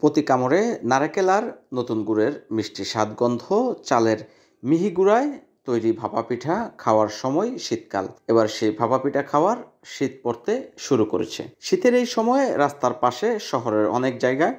প্রতি কামড়ে নারকেল আর নতুন গুড়ের মিষ্টি স্বাদগন্ধ চালের মিহি গুঁড়ায় তৈরি ভাপা পিঠা খাওয়ার সময় শীতকাল এবার সেই ভাপা পিঠা খাওয়ার শীত পড়তে শুরু করেছে শীতের এই সময়ে রাস্তার পাশে শহরের অনেক জায়গায়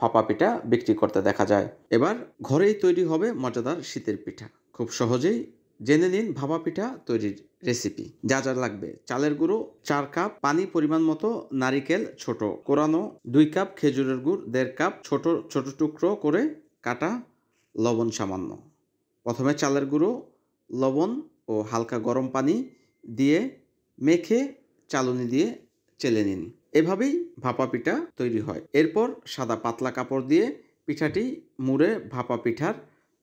ভাপা পিঠা বিক্রি করতে দেখা যায় এবার ঘরেই তৈরি হবে মজাদার শীতের পিঠা খুব সহজেই জেনে নিন ভাপা পিঠা তৈরির রেসিপি যা যা লাগবে চালের গুঁড়ো চার কাপ পানি পরিমাণ মতো নারিকেল ছোট কোরানো দুই কাপ খেজুরের গুড় দেড় কাপ ছোট ছোট টুকরো করে কাটা লবণ সামান্য প্রথমে চালের গুঁড়ো লবণ ও হালকা গরম পানি দিয়ে মেখে চালনি দিয়ে চেলে নিন এভাবেই ভাপা পিঠা তৈরি হয় এরপর সাদা পাতলা কাপড় দিয়ে পিঠাটি মুড়ে ভাপা পিঠার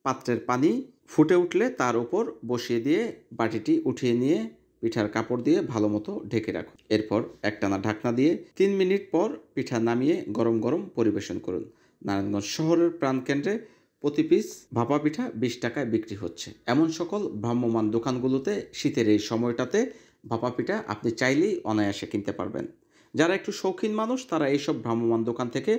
পাত্রের পানি ফুটে উঠলে তার উপর বসিয়ে দিয়ে বাটিটি উঠিয়ে নিয়ে পিঠার কাপড় দিয়ে ভালো মতো ঢেকে রাখুন এরপর একটানা ঢাকনা দিয়ে তিন মিনিট পর পিঠা নামিয়ে গরম গরম পরিবেশন করুন নারায়ণগঞ্জ শহরের প্রাণকেন্দ্রে প্রতি পিস ভাপা পিঠা বিশ টাকায় বিক্রি হচ্ছে এমন সকল ভ্রাম্যমান দোকানগুলোতে শীতের এই সময়টাতে ভাপা পিঠা আপনি চাইলেই অনায়াসে কিনতে পারবেন যারা একটু শৌখিন মানুষ তারা এইসব ভ্রাম্যমান দোকান থেকে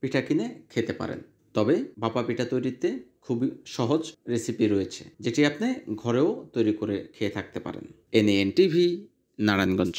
পিঠা কিনে খেতে পারেন তবে বাপা পিঠা তৈরিতে খুবই সহজ রেসিপি রয়েছে যেটি আপনি ঘরেও তৈরি করে খেয়ে থাকতে পারেন এনএএন টিভি নারায়ণগঞ্জ